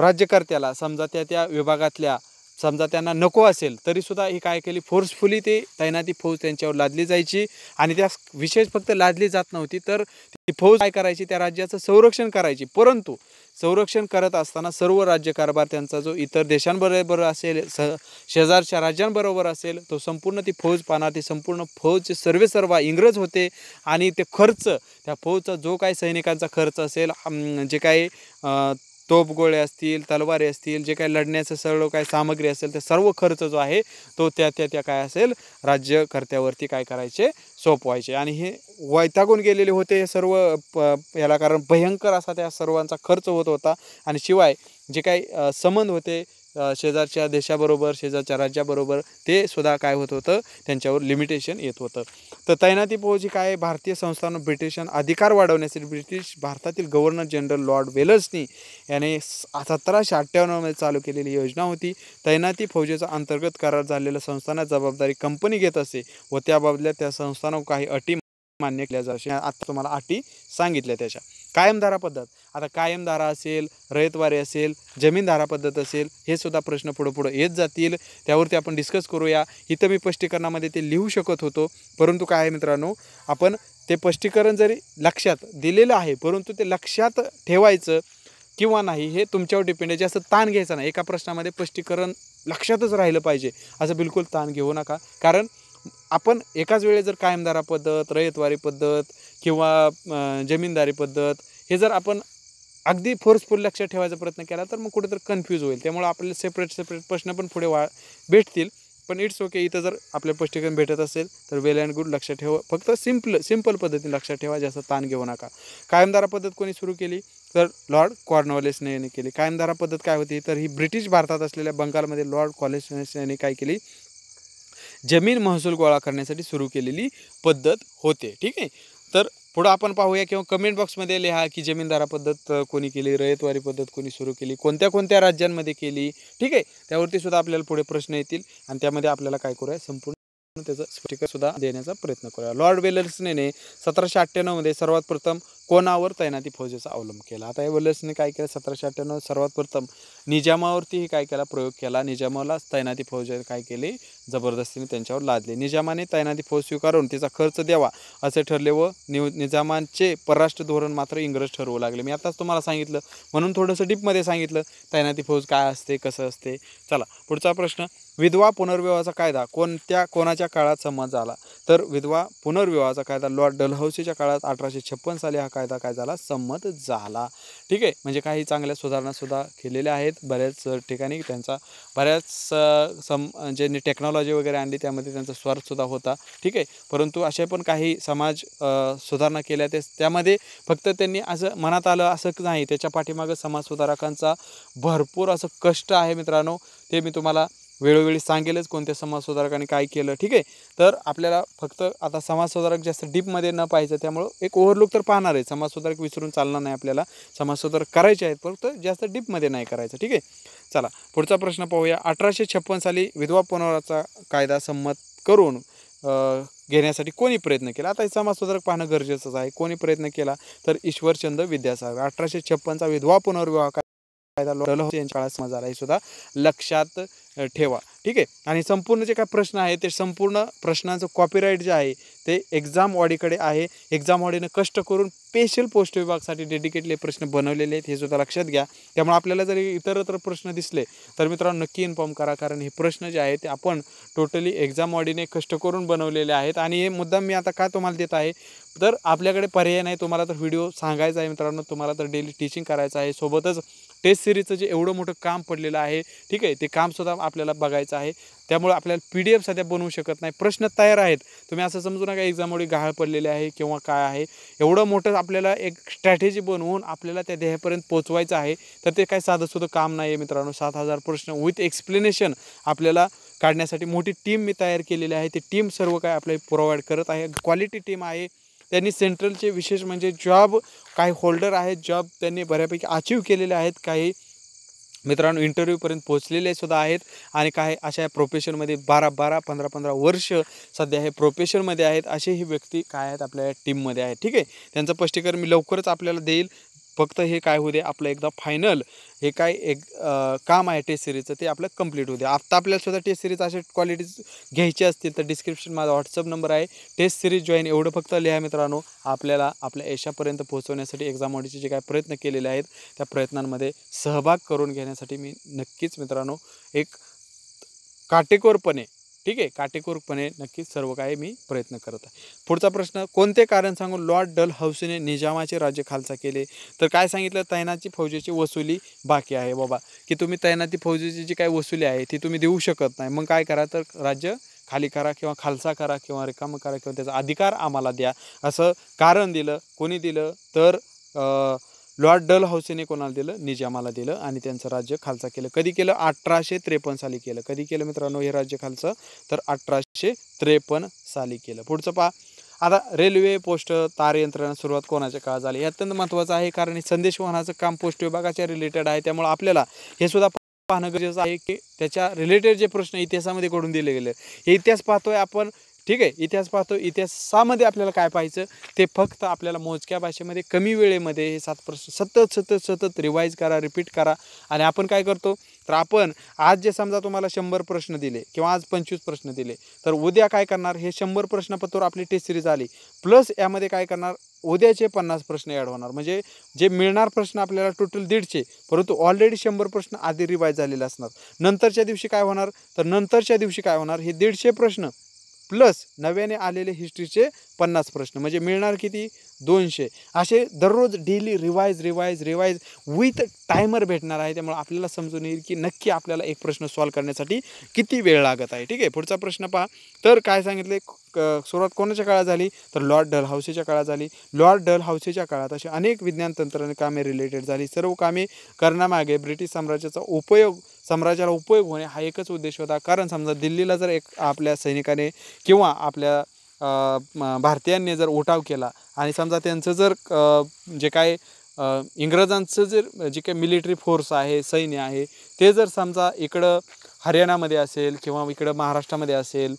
राज्यकर्त्याला समजा त्या त्या विभागातल्या समजा त्यांना नको असेल तरीसुद्धा ही काय केली फोर्सफुली ते तैनाती फौज त्यांच्यावर लादली जायची आणि त्या विशेष फक्त लादली जात नव्हती तर ती फौज काय करायची त्या राज्याचं संरक्षण करायची परंतु संरक्षण करत असताना सर्व राज्यकारभार त्यांचा जो इतर देशांबरोबर असेल स शेजारच्या राज्यांबरोबर असेल तो संपूर्ण ती फौज पाहणार ती संपूर्ण फौजचे सर्वे सर्व इंग्रज होते आणि ते खर्च त्या फौजचा जो काही सैनिकांचा खर्च असेल जे काही तोपगोळे असतील तलवारी असतील जे काही लढण्याचं सर्व काय सामग्री असेल ते सर्व खर्च जो आहे तो त्या त्या त्या काय असेल राज्यकर्त्यावरती काय करायचे सोपवायचे आणि हे वैतागून गेलेले होते हे सर्व याला कारण भयंकर असा त्या सर्वांचा खर्च होत होता आणि शिवाय जे काही संबंध होते शेजारच्या देशाबरोबर शेजारच्या राज्याबरोबर ते सुद्धा काय होत होतं त्यांच्यावर लिमिटेशन येत होतं तर तैनाती पोहोची काय भारतीय संस्थांना ब्रिटिशांना अधिकार वाढवण्यासाठी ब्रिटिश भारतातील गव्हर्नर जनरल लॉर्ड वेलर्सनी याने सतराशे अठ्ठ्याण्णवमध्ये चालू केलेली योजना होती तैनाती फौजेचा अंतर्गत करार झालेल्या संस्थाना जबाबदारी कंपनी घेत असे व त्याबाबतल्या त्या संस्थांना काही अटी मान्य केल्या जाऊ आता तुम्हाला अटी सांगितल्या त्याच्या कायमदारा पद्धत आता कायमधारा असेल रयतवारी असेल जमीनदारा पद्धत असेल हे सुद्धा प्रश्न पुढं पुढं येत जातील त्यावरती आपण डिस्कस करूया इथं मी स्पष्टीकरणामध्ये ते लिहू शकत होतो परंतु काय आहे मित्रांनो आपण ते स्पष्टीकरण जरी लक्षात दिलेलं आहे परंतु ते लक्षात ठेवायचं किंवा नाही हे तुमच्यावर डिपेंड आहे जास्त ताण घ्यायचा नाही एका प्रश्नामध्ये स्पष्टीकरण लक्षातच राहिलं पाहिजे असं बिलकुल ताण घेऊ नका कारण आपण एकाच वेळेस जर कायमदारा पद्धत रयतवारी पद्धत किंवा जमीनदारी पद्धत हे जर आपण अगदी फोर्सफुल लक्षात ठेवायचा प्रयत्न केला तर मग कुठेतरी कन्फ्यूज होईल त्यामुळे आपल्याला सेपरेट सेपरेट प्रश्न पण पुढे वा भेटतील पण इट्स ओके इथं जर आपल्या स्पष्टीकरण भेटत असेल तर वेल अँड गुड लक्षात ठेवा फक्त सिम्पल सिम्पल पद्धतीने लक्षात ठेवा जास्त ताण घेऊ नका कायमदारा पद्धत कोणी सुरू केली तर लॉर्ड कॉर्नवॉलेसने यांनी केली कायमदारा पद्धत काय होती तर ही ब्रिटिश भारतात असलेल्या बंगालमध्ये लॉर्ड कॉलेसने यांनी काय केली जमीन महसूल गोळा करण्यासाठी सुरू केलेली पद्धत होते ठीक आहे तर पुढं आपण पाहूया किंवा कमेंट बॉक्समध्ये लिहा की जमीनदारा पद्धत कोणी केली रयतवारी पद्धत कोणी सुरू केली कोणत्या कोणत्या राज्यांमध्ये केली ठीक आहे त्यावरती सुद्धा आपल्याला पुढे प्रश्न येतील आणि त्यामध्ये आपल्याला काय करूया संपूर्ण त्याचं स्पीकर सुद्धा देण्याचा प्रयत्न करूया लॉर्ड वेलर्सने सतराशे मध्ये सर्वात प्रथम कोणावर तैनाती फौजेचा अवलंब केला आता या वेलर्सने काय केलं सतराशे अठ्ठ्याण्णव सर्वात प्रथम निजामावरतीही काय केला प्रयोग केला निजामाला तैनाती फौज काय केली जबरदस्तीने त्यांच्यावर लादले निजामाने तैनाती फौज स्वीकारून तिचा खर्च द्यावा असे ठरले व निजामांचे परराष्ट्र धोरण मात्र इंग्रज ठरवू लागले मी आताच तुम्हाला सांगितलं म्हणून थोडंसं डीपमध्ये सांगितलं तैनाती फौज काय असते कसं असते चला पुढचा प्रश्न विधवा पुनर्विवाहाचा कायदा कोणत्या कोणाच्या काळात संमत झाला तर विधवा पुनर्विवाहाचा कायदा लॉर्ड डलहौसीच्या काळात अठराशे छप्पन साली हा कायदा काय झाला संमत झाला ठीक आहे म्हणजे काही चांगल्या सुधारणासुद्धा केलेल्या आहेत बऱ्याच ठिकाणी त्यांचा बऱ्याच सम ज्यांनी म्हणजे टेक्नॉलॉजी वगैरे आणली त्यामध्ये त्यांचा स्वार्थसुद्धा होता ठीक आहे परंतु असे पण काही समाज सुधारणा केल्या ते त्यामध्ये फक्त त्यांनी असं मनात आलं असं नाही त्याच्या पाठीमागं समाजसुधारकांचा भरपूर असं कष्ट आहे मित्रांनो ते मी तुम्हाला वेळोवेळी सांगेलच कोणत्या समाजसुधारकाने काय केलं ठीक आहे तर आपल्याला फक्त आता समाजसुधारक जास्त डीपमध्ये न पाहिजे त्यामुळं एक ओव्हरलुक तर पाहणार आहे समाजसुधारक विसरून चालणार नाही आपल्याला समाजसुधारक करायचे आहेत फक्त जास्त डीपमध्ये नाही करायचं ठीक आहे चला पुढचा प्रश्न पाहूया अठराशे छप्पन साली विधवा पुनर्वाचा कायदा संमत करून घेण्यासाठी कोणी प्रयत्न केला आता हे समाजसुधारक पाहणं गरजेचंच आहे कोणी प्रयत्न केला तर ईश्वरचंद विद्यासागर अठराशे छप्पनचा विधवा पुनर्विवाह काळात सुद्धा लक्षात ठेवा ठीक आहे आणि संपूर्ण जे काय प्रश्न आहे ते संपूर्ण प्रश्नांचं कॉपीराईट जे आहे ते एक्झाम ऑडीकडे आहे एक्झाम ऑडीनं कष्ट करून स्पेशल पोस्ट विभागासाठी डेडिकेटले प्रश्न बनवलेले आहेत हे सुद्धा लक्षात घ्या त्यामुळे आपल्याला जरी इतरत्र प्रश्न दिसले तर मित्रांनो नक्की इन्फॉर्म करा कारण हे प्रश्न जे आहे ते आपण टोटली एक्झाम ऑडीने कष्ट करून बनवलेले आहेत आणि हे मुद्दा मी आता का तुम्हाला देत आहे तर आपल्याकडे पर्याय नाही तुम्हाला तर व्हिडिओ सांगायचा आहे मित्रांनो तुम्हाला तर डेली टीचिंग करायचं आहे सोबतच टेस्ट सिरीजचं जे एवढं मोठं काम पडलेलं आहे ठीक आहे ते कामसुद्धा आपल्याला बघायचं आहे त्यामुळे आपल्याला पी डी एफ सध्या बनवू शकत नाही प्रश्न तयार आहेत तुम्ही असं समजू नका एक्झाममुळे गाळ पडलेले आहे किंवा काय आहे एवढं मोठं आपल्याला एक स्ट्रॅटेजी बनवून आपल्याला त्या देहापर्यंत पोचवायचं आहे तर ते काय साधंसुद्धा काम नाही आहे मित्रांनो सात हजार प्रश्न विथ एक्सप्लेनेशन आपल्याला काढण्यासाठी मोठी टीम मी तयार केलेली आहे ती टीम सर्व काय आपल्याला प्रोव्हाइड करत आहे क्वालिटी टीम आहे त्यांनी सेंट्रलचे विशेष म्हणजे जॉब काही होल्डर आहेत जॉब त्यांनी बऱ्यापैकी अचीव केलेले आहेत काही मित्रांनो इंटरव्ह्यूपर्यंत पोहोचलेले सुद्धा आहेत आणि काही अशा प्रोफेशनमध्ये बारा बारा पंधरा पंधरा वर्ष सध्या हे प्रोफेशनमध्ये आहेत असे ही व्यक्ती काय आहेत आपल्या टीममध्ये आहेत ठीक आहे त्यांचं स्पष्टीकरण मी लवकरच आपल्याला देईल फक्त हे काय होऊ दे आपलं एकदा फायनल हे काय एक काम आहे टेस्ट सिरीजचं ते आपलं कंप्लीट दे आत्ता आपल्याला सुद्धा टेस्ट सिरीज असे क्वालिटीज घ्यायची असतील तर डिस्क्रिप्शन माझा व्हॉट्सअप नंबर आहे टेस्ट सिरीज जॉईन एवढं फक्त लिहा मित्रांनो आपल्याला आपल्या यशापर्यंत पोहोचवण्यासाठी एक्झाम ऑडीचे जे काय प्रयत्न केलेले आहेत त्या प्रयत्नांमध्ये सहभाग करून घेण्यासाठी मी नक्कीच मित्रांनो एक काटेकोरपणे ठीक आहे काटेकोरपणे नक्कीच सर्व काही मी प्रयत्न करत आहे पुढचा प्रश्न कोणते कारण सांगून लॉर्ड डल हाऊसीने निजामाचे राज्य खालसा केले तर काय सांगितलं तैनाची फौजेची वसुली बाकी आहे बाबा की तुम्ही तैनाती फौजेची जी काही वसुली आहे ती तुम्ही देऊ शकत नाही मग काय करा तर राज्य खाली करा किंवा खालसा करा किंवा रिकाम करा किंवा त्याचा अधिकार आम्हाला द्या असं कारण दिलं कोणी दिलं तर लॉर्ड डल हौसेने कोणाला दिलं निजामाला दिलं आणि त्यांचं राज्य खालचा केलं कधी केलं अठराशे त्रेपन्न साली केलं कधी केलं मित्रांनो हे राज्य खालचं तर अठराशे त्रेपन्न साली केलं पुढचं पहा आता रेल्वे पोस्ट तार यंत्रणा सुरुवात कोणाच्या काळात झाली हे अत्यंत महत्त्वाचं आहे कारण संदेश वाहनाचं काम पोस्ट विभागाच्या रिलेटेड आहे त्यामुळे आपल्याला हे सुद्धा पाहणं गरजेचं आहे की त्याच्या रिलेटेड जे प्रश्न इतिहासामध्ये घडून दिले गेले हे इतिहास पाहतोय आपण ठीक आहे इतिहास पाहतो इतिहासामध्ये आपल्याला काय पाहायचं ते फक्त आपल्याला मोजक्या भाषेमध्ये कमी वेळेमध्ये हे सात प्रश्न सतत सतत सतत रिवाईज करा रिपीट करा आणि आपण काय करतो तर आपण आज जे समजा तुम्हाला शंभर प्रश्न दिले किंवा आज पंचवीस प्रश्न दिले तर उद्या काय करणार हे शंभर प्रश्नपत्र आपली टेस्ट सिरीज आली प्लस यामध्ये काय करणार उद्याचे पन्नास प्रश्न ॲड होणार म्हणजे जे मिळणार प्रश्न आपल्याला टोटल दीडशे परंतु ऑलरेडी शंभर प्रश्न आधी रिवाईज झालेले असणार नंतरच्या दिवशी काय होणार तर नंतरच्या दिवशी काय होणार हे दीडशे प्रश्न प्लस नव्याने आलेले हिस्ट्रीचे पन्नास प्रश्न म्हणजे मिळणार किती दोनशे असे दररोज daily revise revise revise with timer भेटणार आहे त्यामुळे आपल्याला समजून येईल की नक्की आपल्याला एक प्रश्न सॉल्व करण्यासाठी किती वेळ लागत आहे ठीक आहे पुढचा प्रश्न पहा तर काय सांगितले सुरुवात कोणाच्या काळात झाली तर लॉर्ड डल हाऊसेच्या काळात झाली लॉर्ड डल हाऊसेच्या काळात असे अनेक विज्ञान तंत्राने कामे रिलेटेड झाली सर्व कामे करण्यामागे ब्रिटिश साम्राज्याचा उपयोग साम्राज्याला उपयोग होणे हा एकच उद्देश होता कारण समजा दिल्लीला जर एक आपल्या सैनिकाने किंवा आपल्या भारतीयांनी जर उठाव केला आणि समजा त्यांचं जर जे काय इंग्रजांचं जर जे काही मिलिटरी फोर्स आहे सैन्य आहे ते जर समजा इकडं हरियाणामध्ये असेल किंवा इकडं महाराष्ट्रामध्ये असेल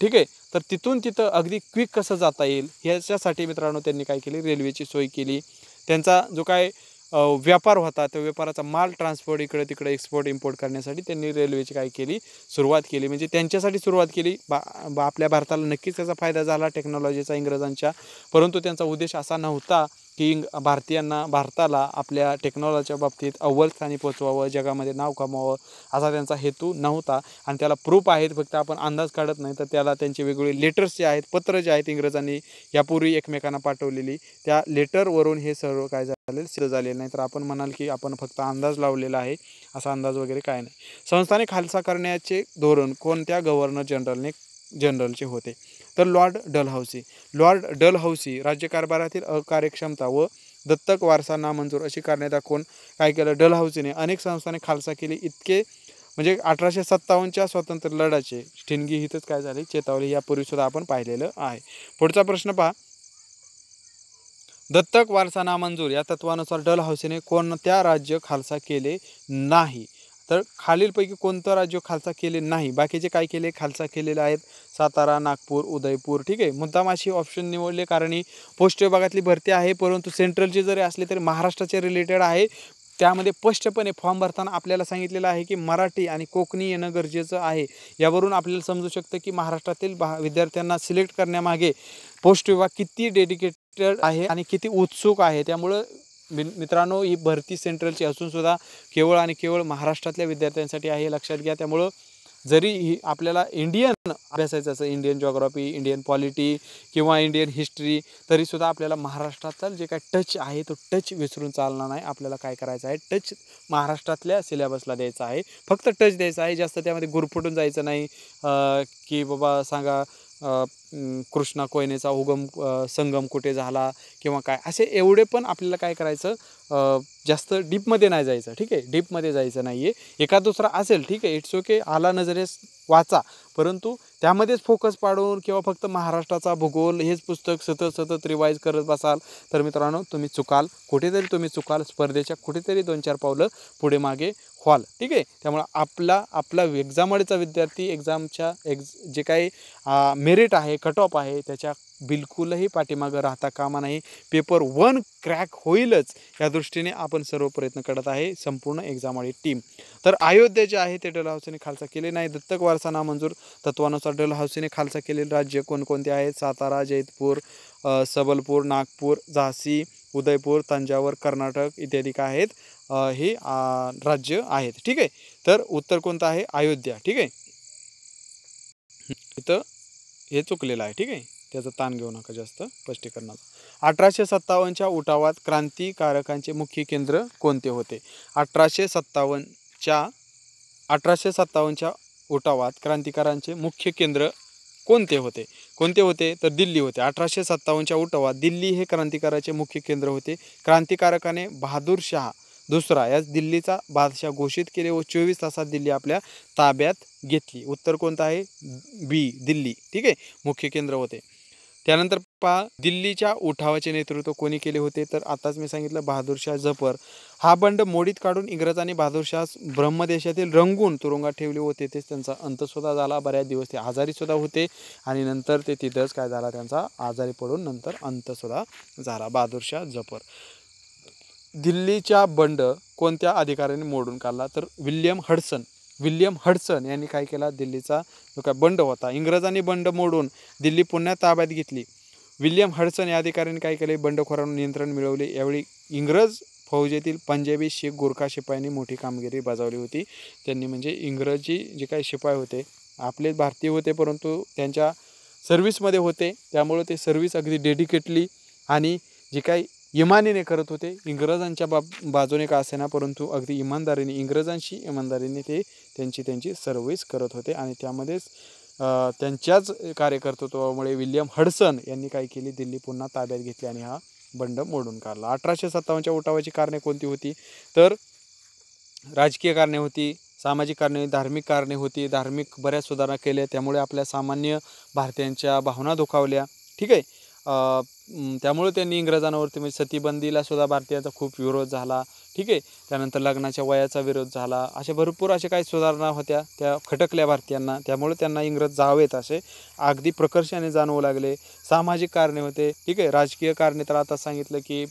ठीक आहे तर तिथून तिथं अगदी क्विक कसं जाता येईल ह्याच्यासाठी मित्रांनो त्यांनी काय केली रेल्वेची सोय केली त्यांचा जो काय व्यापार होता त्या व्यापाराचा माल ट्रान्सपोर्ट इकडे तिकडे एक्सपोर्ट इम्पोर्ट करण्यासाठी त्यांनी रेल्वेची काय केली सुरुवात केली म्हणजे त्यांच्यासाठी सुरुवात केली बा आपल्या भारताला नक्कीच त्याचा फायदा झाला टेक्नॉलॉजीचा इंग्रजांच्या परंतु त्यांचा उद्देश असा नव्हता की भारतीयांना भारताला आपल्या टेक्नॉलॉजीच्या बाबतीत अव्वल स्थानी पोचवावं जगामध्ये नाव कमावं असा त्यांचा हेतू नव्हता आणि त्याला प्रूफ आहेत फक्त आपण अंदाज काढत नाही तर त्याला त्यांचे वेगवेगळे लेटर्स जे आहेत पत्र जे आहेत इंग्रजांनी यापूर्वी एकमेकांना पाठवलेली त्या लेटरवरून हे सर्व काय झालेलं सिद्ध झालेलं नाही तर आपण म्हणाल की आपण फक्त अंदाज लावलेला आहे असा अंदाज वगैरे काय नाही संस्थाने खालसा करण्याचे धोरण कोणत्या गव्हर्नर जनरलने जनरलचे होते तर लॉर्ड डलहौसी लॉर्ड डलहौसी राज्यकारभारातील अकार्यक्षमता व दत्तक वारसा नामंजूर अशी कारणे दाखवून काय केलं डलहौसीने अनेक संस्थाने खालसा केली इतके म्हणजे अठराशे सत्तावन्नच्या स्वातंत्र्य लढाचे ठिणगी हितच काय झाली चेतावली सुद्धा आपण पाहिलेलं आहे पुढचा प्रश्न पहा दत्तक वारसा नामंजूर या तत्वानुसार हाऊसीने कोणत्या राज्य खालसा केले नाही तर खालीलपैकी कोणतं राज्य खालसा केले नाही बाकीचे काय केले खालसा केलेले आहेत सातारा नागपूर उदयपूर ठीक आहे मुद्दाम ऑप्शन निवडले कारण ही पोस्ट विभागातली भरती आहे परंतु सेंट्रलची जरी असली तरी महाराष्ट्राचे रिलेटेड आहे त्यामध्ये स्पष्टपणे फॉर्म भरताना आपल्याला सांगितलेलं आहे की मराठी आणि कोकणी येणं गरजेचं आहे यावरून आपल्याला समजू शकतं की महाराष्ट्रातील विद्यार्थ्यांना सिलेक्ट करण्यामागे पोस्ट विभाग किती डेडिकेटेड आहे आणि किती उत्सुक आहे त्यामुळं मित्रांनो ही भरती सेंट्रलची असूनसुद्धा केवळ आणि केवळ महाराष्ट्रातल्या विद्यार्थ्यांसाठी आहे लक्षात घ्या त्यामुळं जरी ही आपल्याला इंडियन अभ्यासायचं असं इंडियन ज्योग्राफी इंडियन पॉलिटी किंवा इंडियन हिस्ट्री तरीसुद्धा आपल्याला महाराष्ट्राचा जे काय टच आहे तो टच विसरून चालणार नाही आपल्याला काय करायचं आहे टच महाराष्ट्रातल्या सिलेबसला द्यायचा आहे फक्त टच द्यायचा आहे जास्त त्यामध्ये गुरफुटून जायचं नाही की बाबा सांगा कृष्णा कोयनेचा उगम संगम कुठे झाला किंवा काय असे एवढे पण आपल्याला काय करायचं जास्त डीपमध्ये नाही जायचं ठीक आहे डीपमध्ये जायचं नाही आहे एका दुसरा असेल ठीक आहे इट्स ओके आला नजरेस वाचा परंतु त्यामध्येच फोकस पाडून किंवा फक्त महाराष्ट्राचा भूगोल हेच पुस्तक सतत सतत रिवाईज करत बसाल तर मित्रांनो तुम्ही चुकाल कुठेतरी तुम्ही चुकाल स्पर्धेच्या कुठेतरी दोन चार पावलं पुढे मागे व्हाल ठीक आहे त्यामुळं आपला आपला एक्झामवाडीचा विद्यार्थी एक्झामच्या एक्झ जे काही मेरिट आहे कट ऑफ आहे त्याच्या बिलकुलही पाठीमागं राहता कामा नाही पेपर वन क्रॅक होईलच या दृष्टीने आपण सर्व प्रयत्न करत आहे संपूर्ण आणि टीम तर अयोध्या जे आहे ते हाऊसीने खालसा केले नाही दत्तक वारसा नामंजूर तत्वानुसार हाऊसीने खालसा केलेले राज्य कोणकोणते आहेत सातारा जैतपूर सबलपूर नागपूर झाशी उदयपूर तंजावर कर्नाटक इत्यादी काय आहेत हे राज्य आहेत ठीक आहे तर उत्तर कोणतं आहे अयोध्या ठीक आहे इथं हे चुकलेलं आहे ठीक आहे त्याचा ताण घेऊ नका जास्त स्पष्टीकरणाचा अठराशे सत्तावन्नच्या उठावात क्रांतिकारकांचे मुख्य केंद्र कोणते होते अठराशे सत्तावन्नच्या अठराशे सत्तावन्नच्या उठावात क्रांतिकारांचे मुख्य केंद्र कोणते होते कोणते होते तर दिल्ली होते अठराशे सत्तावन्नच्या उठावात दिल्ली हे क्रांतिकाराचे मुख्य केंद्र होते क्रांतिकारकाने बहादूर शहा दुसरा या दिल्लीचा बादशाह घोषित केले व चोवीस तासात दिल्ली आपल्या ताब्यात घेतली उत्तर कोणतं आहे बी दिल्ली ठीक आहे मुख्य केंद्र होते त्यानंतर पहा दिल्लीच्या उठावाचे नेतृत्व कोणी केले होते तर आताच मी सांगितलं बहादूरशाह जफर हा बंड मोडीत काढून इंग्रजांनी बहादूरशाह ब्रह्मदेशातील रंगून तुरुंगात ठेवले होते तेच त्यांचा अंतसुद्धा झाला बऱ्याच दिवस ते आजारीसुद्धा होते आणि नंतर ते तिथंच काय झाला त्यांचा आजारी पडून नंतर अंतसुद्धा झाला बहादूरशाह जफर दिल्लीच्या बंड कोणत्या अधिकाऱ्याने मोडून काढला तर विल्यम हडसन विल्यम हडसन यांनी काय केला दिल्लीचा जो काय बंड होता इंग्रजांनी बंड मोडून दिल्ली पुन्हा ताब्यात घेतली विल्यम हडसन या अधिकाऱ्यांनी काय केले बंडखोरांवर नियंत्रण मिळवले यावेळी इंग्रज फौजेतील पंजाबी शीख गोरखा शिपायांनी मोठी कामगिरी बजावली होती त्यांनी म्हणजे इंग्रजी जे काही शिपाई होते आपले भारतीय होते परंतु त्यांच्या सर्व्हिसमध्ये होते त्यामुळे ते सर्व्हिस अगदी डेडिकेटली आणि जे काही इमानीने करत होते इंग्रजांच्या बाब बाजूने का असेना परंतु अगदी इमानदारीने इंग्रजांशी इमानदारीने ते त्यांची त्यांची सर्व्हिस करत होते आणि त्यामध्येच त्यांच्याच कार्यकर्तृत्वामुळे विल्यम हडसन यांनी काय केली दिल्ली पुन्हा ताब्यात घेतली आणि हा बंड मोडून काढला अठराशे सत्तावन्नच्या उठावाची कारणे कोणती होती तर राजकीय कारणे होती सामाजिक कारणे धार्मिक कारणे होती धार्मिक बऱ्याच सुधारणा केल्या त्यामुळे आपल्या सामान्य भारतीयांच्या भावना दुखावल्या ठीक आहे त्यामुळे त्यांनी इंग्रजांवरती म्हणजे सतीबंदीला सुद्धा भारतीयांचा खूप विरोध झाला ठीक आहे त्यानंतर लग्नाच्या वयाचा विरोध झाला असे भरपूर असे काही सुधारणा होत्या त्या खटकल्या भारतीयांना त्यामुळे त्यांना इंग्रज जावेत असे अगदी प्रकर्षाने जाणवू लागले सामाजिक कारणे होते ठीक आहे राजकीय कारणे तर आता सांगितलं की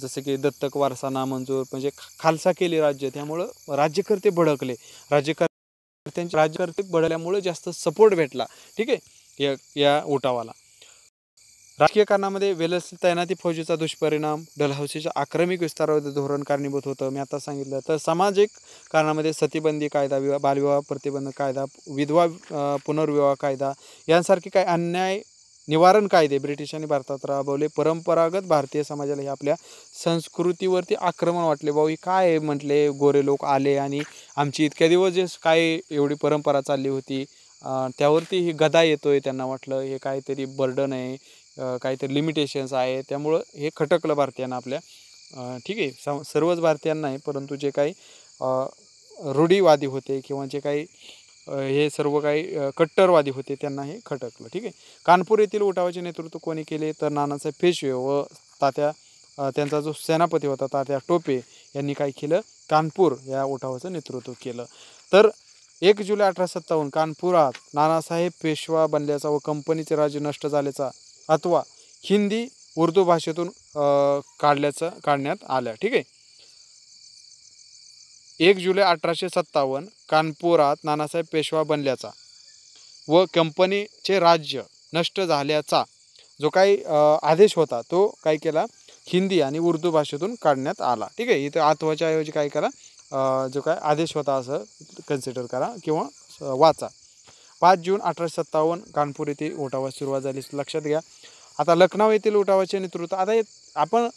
जसे की दत्तक वारसा नामंजूर म्हणजे खालसा केली राज्य त्यामुळं राज्यकर्ते भडकले राज्यकर्त्यांचे राज्यकर्ते भडल्यामुळे जास्त सपोर्ट भेटला ठीक आहे या या उठावाला राजकीय कारणामध्ये वेलस तैनाती फौजीचा दुष्परिणाम डलहौसीच्या आक्रमिक विस्तारावर धोरण कारणीभूत होतं मी आता सांगितलं तर सामाजिक कारणामध्ये सतीबंदी कायदा विवाह बालविवाह प्रतिबंध कायदा विधवा पुनर्विवाह कायदा यांसारखे काय अन्याय निवारण कायदे ब्रिटिशांनी भारतात राबवले परंपरागत भारतीय समाजाला हे आपल्या संस्कृतीवरती आक्रमण वाटले भाऊ हे काय म्हटले गोरे लोक आले आणि आमची इतक्या दिवस जे काय एवढी परंपरा चालली होती त्यावरती ही गदा येतोय त्यांना वाटलं हे काहीतरी बर्डन आहे काहीतरी लिमिटेशन्स आहे त्यामुळं हे खटकलं भारतीयांना आपल्या ठीक आहे स सर्वच भारतीयांना आहे परंतु जे काही रूढीवादी होते किंवा जे काही हे सर्व काही कट्टरवादी होते त्यांना हे खटकलं ठीक आहे कानपूर येथील उठावाचे नेतृत्व कोणी केले तर नानासाहेब पेशवे व तात्या त्यांचा जो सेनापती होता तात्या टोपे यांनी काय केलं कानपूर या उठावाचं नेतृत्व केलं तर एक जुलै अठराशे सत्तावन्न कानपुरात नानासाहेब पेशवा बनल्याचा व कंपनीचे राज्य नष्ट झाल्याचा अथवा हिंदी उर्दू भाषेतून काढल्याचं काढण्यात आलं ठीक आहे एक जुलै अठराशे सत्तावन्न कानपुरात नानासाहेब पेशवा बनल्याचा व कंपनीचे राज्य नष्ट झाल्याचा जो काही आदेश होता तो काय केला हिंदी आणि उर्दू भाषेतून काढण्यात आला ठीक आहे इथं आत्वाच्या ऐवजी काय केला जो काय आदेश होता असं कन्सिडर करा किंवा वाचा पाच जून अठराशे सत्तावन्न कानपूर येथील उठावास सुरुवात झाली लक्षात घ्या आता लखनौ येथील उठावाचे नेतृत्व आता आपण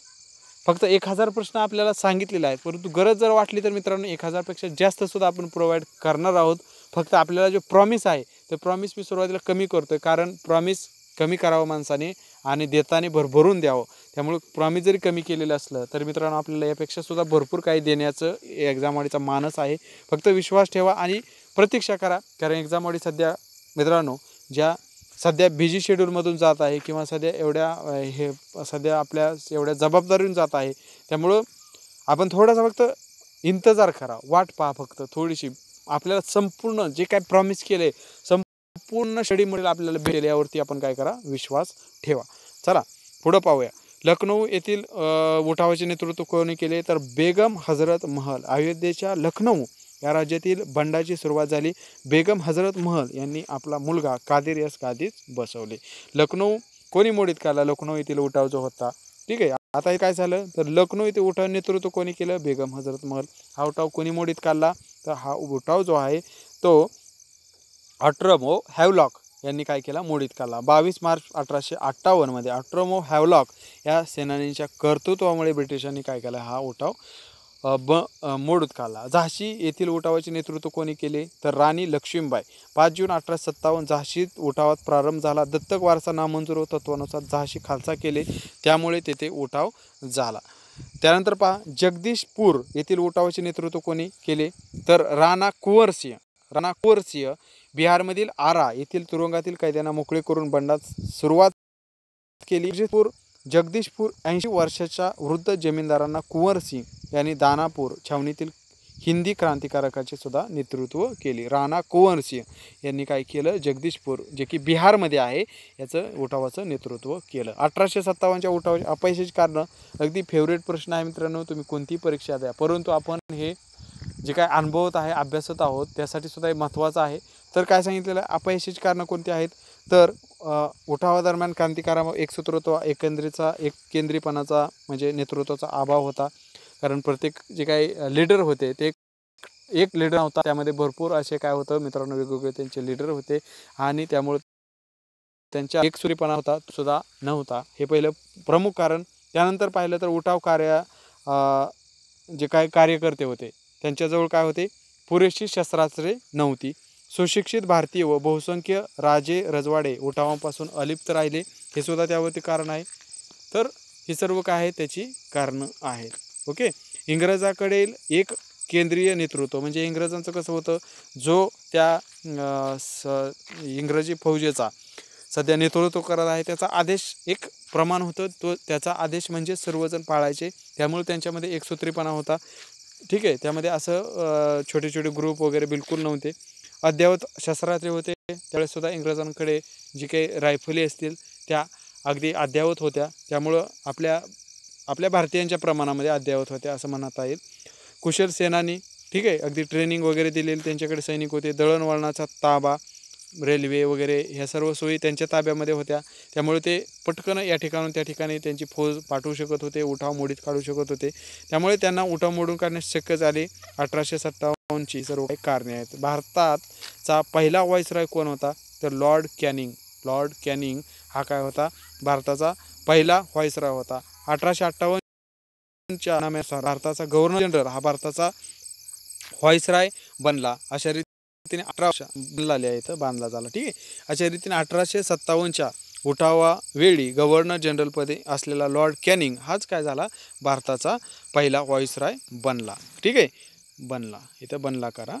फक्त एक हजार प्रश्न आपल्याला सांगितलेले आहेत परंतु गरज जर वाटली तर मित्रांनो एक हजारपेक्षा सुद्धा आपण प्रोव्हाइड करणार आहोत फक्त आपल्याला जो प्रॉमिस आहे तो प्रॉमिस मी सुरुवातीला कमी करतो आहे कारण प्रॉमिस कमी करावं माणसाने आणि देताने भरभरून द्यावं त्यामुळे प्रॉमिस जरी कमी केलेलं असलं तर मित्रांनो आपल्याला यापेक्षासुद्धा भरपूर काही देण्याचं एक्झामवाडीचा मानस आहे फक्त विश्वास ठेवा आणि प्रतीक्षा करा कारण एक्झामवाडी सध्या मित्रांनो ज्या सध्या बिझी शेड्यूलमधून जात आहे किंवा सध्या एवढ्या हे सध्या आपल्या एवढ्या जबाबदारीहून जात आहे त्यामुळं आपण थोडासा फक्त इंतजार करा वाट पहा फक्त थोडीशी आपल्याला संपूर्ण जे काय प्रॉमिस केलं आहे संपूर्ण शेडीमुळे आपल्याला भेटेल यावरती आपण काय करा विश्वास ठेवा चला पुढं पाहूया लखनऊ येथील उठावाचे नेतृत्व कोणी केले तर बेगम हजरत महल अयोध्येच्या लखनऊ या राज्यातील बंडाची सुरुवात झाली बेगम हजरत महल यांनी आपला मुलगा कादिर यास कादीच बसवले लखनौ कोणी मोडीत काढला लखनौ येथील उठाव जो होता ठीक आहे आता हे काय झालं तर लखनौ इथे उठाव नेतृत्व कोणी केलं बेगम हजरत महल हा उठाव कोणी मोडीत काढला तर हा उठाव जो आहे तो अट्रमो हॅवलॉक यांनी काय केला मोडीत काढला बावीस मार्च अठराशे अठ्ठावन्नमध्ये अट्रमो हॅवलॉक या सेनानींच्या कर्तृत्वामुळे ब्रिटिशांनी काय केलं हा उठाव ब उत्काला झाशी येथील उठावाचे नेतृत्व कोणी केले तर राणी लक्ष्मीबाई पाच जून अठराशे सत्तावन्न झाशीत उठावात प्रारंभ झाला दत्तक वारसा नामंजूर तत्वानुसार झाशी खालसा केले त्यामुळे तेथे उठाव झाला त्यानंतर पहा जगदीशपूर येथील उठावाचे नेतृत्व कोणी केले तर राणा कुंवरसिंह राणा कुंवरसिंह बिहारमधील आरा येथील तुरुंगातील कैद्यांना मोकळे करून बंडात सुरुवात केली जगदीशपूर ऐंशी वर्षाच्या वृद्ध जमीनदारांना सिंह यांनी दानापूर छावणीतील हिंदी क्रांतिकारकाचे सुद्धा नेतृत्व केले राणा सिंह यांनी काय केलं जगदीशपूर जे की बिहारमध्ये आहे याचं उठावाचं नेतृत्व केलं अठराशे सत्तावन्नच्या उठाव अपयशाचे कारण अगदी फेवरेट प्रश्न आहे मित्रांनो तुम्ही कोणतीही परीक्षा द्या परंतु आपण हे जे काय अनुभवत आहे अभ्यासत आहोत त्यासाठी सुद्धा हे महत्त्वाचं आहे तर काय सांगितलेलं अपयशाची कारणं कोणती आहेत तर उठावादरम्यान क्रांतिकारा एक सूत्रत्व एकंदरीचा एक केंद्रीपणाचा म्हणजे नेतृत्वाचा अभाव होता कारण प्रत्येक जे काही लीडर होते ते एक लीडर होता त्यामध्ये भरपूर असे काय होतं मित्रांनो वेगवेगळे त्यांचे लीडर होते आणि त्यामुळे त्यांच्या एक सुरीपणा होता सुद्धा नव्हता हे पहिलं प्रमुख कारण त्यानंतर पाहिलं तर उठाव कार्य जे काय कार्यकर्ते होते त्यांच्याजवळ काय होते पुरेशी शस्त्रास्त्रे नव्हती सुशिक्षित भारतीय व बहुसंख्य राजे रजवाडे उठावापासून अलिप्त राहिले हे सुद्धा त्यावरती कारण आहे तर हे सर्व काय आहे त्याची कारणं आहेत ओके इंग्रजाकडील एक केंद्रीय नेतृत्व म्हणजे इंग्रजांचं कसं होतं जो त्या स इंग्रजी फौजेचा सध्या नेतृत्व करत आहे त्याचा आदेश एक प्रमाण होतं तो त्याचा आदेश म्हणजे सर्वजण पाळायचे त्यामुळे त्यांच्यामध्ये एकसूत्रीपणा होता ठीक आहे त्यामध्ये असं छोटे छोटे ग्रुप वगैरे बिलकुल नव्हते अद्यावत शस्त्रात्रे होते त्यावेळेसुद्धा इंग्रजांकडे जी काही रायफली असतील त्या अगदी अद्यावत होत्या त्यामुळं आपल्या आपल्या भारतीयांच्या प्रमाणामध्ये अद्ययावत होते असं म्हणत आहेत कुशल सेनानी ठीक आहे अगदी ट्रेनिंग वगैरे दिलेली त्यांच्याकडे सैनिक होते दळणवळणाचा ताबा रेल्वे वगैरे ह्या सर्व सोयी त्यांच्या ताब्यामध्ये होत्या त्यामुळे ते पटकन या ठिकाणून त्या ठिकाणी त्यांची फौज पाठवू शकत होते उठाव मोडीत काढू शकत होते त्यामुळे त्यांना उठाव मोडून काढण्यास शक्य झाले अठराशे सत्तावन्नची सर्व काही कारणे आहेत भारतातचा पहिला व्हॉइसरॉय कोण होता तर लॉर्ड कॅनिंग लॉर्ड कॅनिंग हा काय होता भारताचा पहिला व्हाईसराय होता अठराशे अठ्ठावन्नच्या नाम्यानुसार भारताचा गव्हर्नर जनरल हा भारताचा व्हॉइसराय बनला अशा रीतीने अठराशे बनलाले आहे बांधला झाला ठीक आहे अशा रीतीने अठराशे सत्तावन्नच्या वेळी गव्हर्नर जनरलपदी असलेला लॉर्ड कॅनिंग हाच काय झाला भारताचा पहिला व्हॉइसराय बनला ठीक आहे बनला इथं बनला करा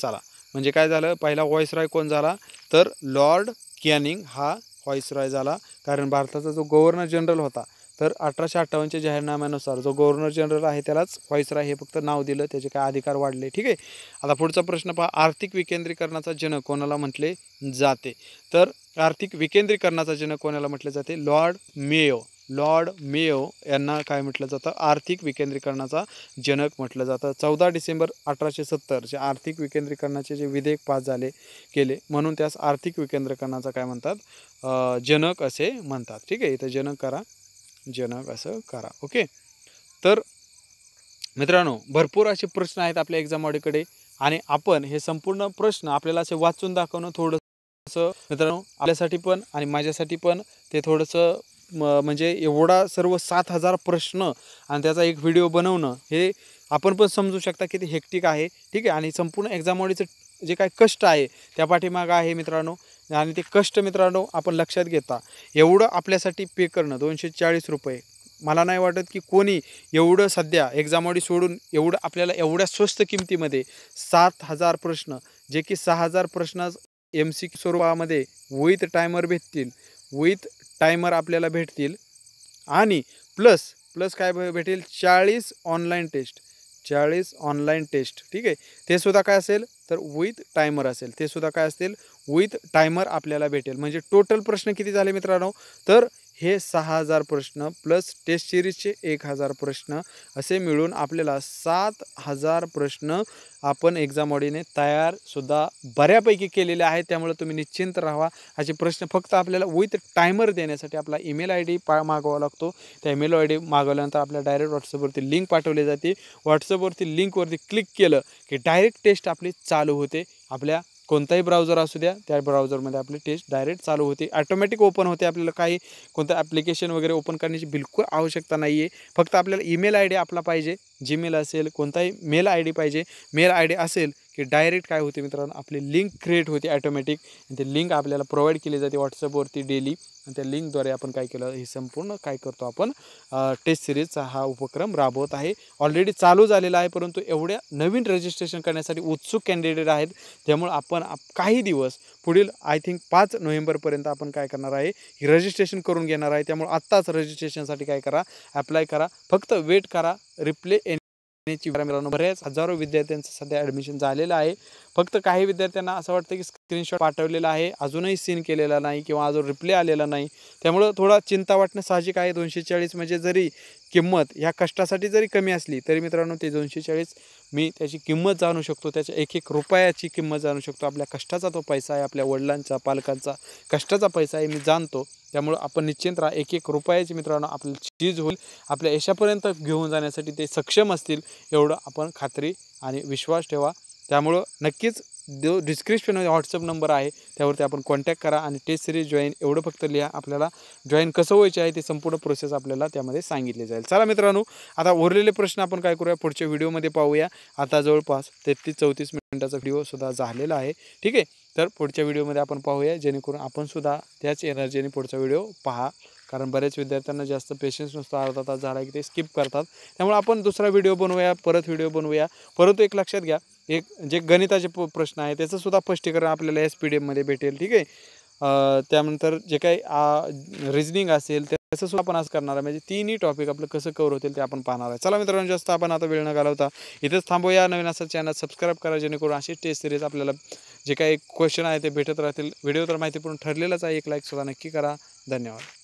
चला म्हणजे काय झालं पहिला व्हॉइसराय कोण झाला तर लॉर्ड कॅनिंग हा व्हाईसरॉय झाला कारण भारताचा जो गव्हर्नर जनरल होता तर अठराशे अठ्ठावन्नच्या जाहीरनाम्यानुसार जो गव्हर्नर जनरल आहे त्यालाच व्हाईसरॉय हे फक्त नाव दिलं त्याचे काय अधिकार वाढले ठीक आहे आता पुढचा प्रश्न पहा आर्थिक विकेंद्रीकरणाचा जनक कोणाला म्हटले जाते तर आर्थिक विकेंद्रीकरणाचा जनक कोणाला म्हटले जाते लॉर्ड मेयो लॉर्ड मेयो यांना काय म्हटलं जातं आर्थिक विकेंद्रीकरणाचा जनक म्हटलं जातं चौदा डिसेंबर अठराशे सत्तर जे आर्थिक विकेंद्रीकरणाचे जे विधेयक पास झाले केले म्हणून त्यास आर्थिक विकेंद्रीकरणाचा काय म्हणतात जनक असे म्हणतात ठीक आहे इथं जनक करा जनक असं करा ओके तर मित्रांनो भरपूर असे प्रश्न आहेत आपल्या एक्झाम ऑडीकडे आणि आपण हे संपूर्ण प्रश्न आपल्याला असे वाचून दाखवणं थोडंसं मित्रांनो आपल्यासाठी पण आणि माझ्यासाठी पण ते थोडंसं म्हणजे एवढा सर्व सात हजार प्रश्न आणि त्याचा एक व्हिडिओ बनवणं हे आपण पण समजू शकता की किती हेक्टिक आहे ठीक आहे आणि संपूर्ण ऑडीचं जे काय कष्ट आहे त्या पाठीमागं आहे मित्रांनो आणि ते कष्ट मित्रांनो आपण लक्षात घेता एवढं आपल्यासाठी पे करणं दोनशे चाळीस रुपये मला नाही वाटत की कोणी एवढं सध्या एक्झामवाडी सोडून एवढं आपल्याला एवढ्या स्वस्त किमतीमध्ये सात हजार प्रश्न जे की सहा हजार प्रश्न एम सी स्वरूपामध्ये विथ टायमर भेटतील विथ टायमर आपल्याला भेटतील आणि प्लस प्लस काय भेटेल चाळीस ऑनलाईन टेस्ट चाळीस ऑनलाईन टेस्ट ठीक आहे ते सुद्धा काय असेल तर विथ टायमर असेल ते सुद्धा काय असतील विथ टायमर आपल्याला भेटेल म्हणजे टोटल प्रश्न किती झाले मित्रांनो तर हे सहा हजार प्रश्न प्लस टेस्ट सिरीजचे एक हजार प्रश्न असे मिळून आपल्याला सात हजार प्रश्न आपण एक्झाम ऑडीने तयारसुद्धा बऱ्यापैकी केलेले आहेत त्यामुळे तुम्ही निश्चिंत राहा असे प्रश्न फक्त आपल्याला विथ टायमर देण्यासाठी आपला ईमेल आय डी पा मागवावा लागतो त्या ईमेल आय डी मागवल्यानंतर आपल्या डायरेक्ट व्हॉट्सअपवरती लिंक पाठवली जाते व्हॉट्सअपवरती लिंकवरती क्लिक केलं की डायरेक्ट टेस्ट आपली चालू होते आपल्या कोणताही ब्राउझर असू द्या त्या ब्राउझरमध्ये आपली टेस्ट डायरेक्ट चालू होते ॲटोमॅटिक ओपन होते आपल्याला काही कोणतं ॲप्लिकेशन वगैरे ओपन करण्याची बिलकुल आवश्यकता नाही आहे फक्त आपल्याला ईमेल आय डी आपला पाहिजे जीमेल असेल कोणताही मेल आय डी पाहिजे मेल आय डी असेल की डायरेक्ट काय होते मित्रांनो आपली लिंक क्रिएट होते ॲटोमॅटिक ते लिंक आपल्याला प्रोव्हाइड केली जाते व्हॉट्सअपवरती डेली आणि त्या लिंकद्वारे आपण काय केलं हे संपूर्ण काय करतो आपण टेस्ट सिरीजचा हा उपक्रम राबवत आहे ऑलरेडी चालू झालेला आहे परंतु एवढ्या नवीन रजिस्ट्रेशन करण्यासाठी उत्सुक कॅन्डिडेट आहेत त्यामुळे आपण काही दिवस पुढील आय थिंक पाच नोव्हेंबरपर्यंत आपण काय करणार आहे ही रजिस्ट्रेशन करून घेणार आहे त्यामुळे आत्ताच रजिस्ट्रेशनसाठी काय करा अप्लाय करा फक्त वेट करा रिप्ले एन मित्रांनो बऱ्याच हजारो विद्यार्थ्यांचं सध्या ॲडमिशन झालेलं आहे फक्त काही विद्यार्थ्यांना असं वाटतं की स्क्रीनशॉट पाठवलेला आहे अजूनही सीन केलेला नाही किंवा अजून रिप्ले आलेला नाही त्यामुळं थोडा चिंता वाटणं साहजिक आहे दोनशे चाळीस म्हणजे जरी किंमत ह्या कष्टासाठी जरी कमी असली तरी मित्रांनो ते दोनशे चाळीस मी त्याची किंमत जाणू शकतो त्याच्या एक एक रुपयाची किंमत जाणू शकतो आपल्या कष्टाचा तो पैसा आहे आपल्या वडिलांचा पालकांचा कष्टाचा पैसा आहे मी जाणतो त्यामुळं आपण निश्चिंत राहा एक एक रुपयाची मित्रांनो आपली चीज होईल आपल्या यशापर्यंत घेऊन जाण्यासाठी ते सक्षम असतील एवढं आपण खात्री आणि विश्वास ठेवा त्यामुळं नक्कीच जो डिस्क्रिप्शन व्हॉट्सअप नंबर आहे त्यावरती आपण कॉन्टॅक्ट करा आणि टेस्ट सिरीज जॉईन एवढं फक्त लिहा आपल्याला जॉईन कसं व्हायचं आहे ते संपूर्ण प्रोसेस आपल्याला त्यामध्ये सांगितली जाईल चला मित्रांनो आता उरलेले प्रश्न आपण काय करूया पुढच्या व्हिडिओमध्ये पाहूया आता जवळपास तेहतीस चौतीस मिनिटाचा व्हिडिओसुद्धा झालेला आहे ठीक आहे तर पुढच्या व्हिडिओमध्ये आपण पाहूया जेणेकरून आपणसुद्धा त्याच एनर्जीने पुढचा व्हिडिओ पहा कारण बऱ्याच विद्यार्थ्यांना जास्त पेशन्स नसतो अर्धा तास झाला की ते स्किप करतात त्यामुळे आपण दुसरा व्हिडिओ बनवूया परत व्हिडिओ बनवूया परंतु एक लक्षात घ्या एक जे गणिताचे प प्रश्न आहे त्याचंसुद्धा स्पष्टीकरण आपल्याला एस पी डी भेटेल ठीक आहे त्यानंतर जे काही रिजनिंग असेल सुद्धा आपण आज करणार आहे म्हणजे तीनही टॉपिक आपलं कसं कवर होतील ते आपण पाहणार आहे चला मित्रांनो जास्त आपण आता वेळ न घालवता इथेच थांबूया नवीन असं चॅनल सबस्क्राईब करा जेणेकरून अशी टेस्ट सिरीज आपल्याला जे काही क्वेश्चन आहे ते भेटत राहतील व्हिडिओ तर माहितीपूर्ण ठरलेलंच आहे एक लाईकसुद्धा नक्की करा धन्यवाद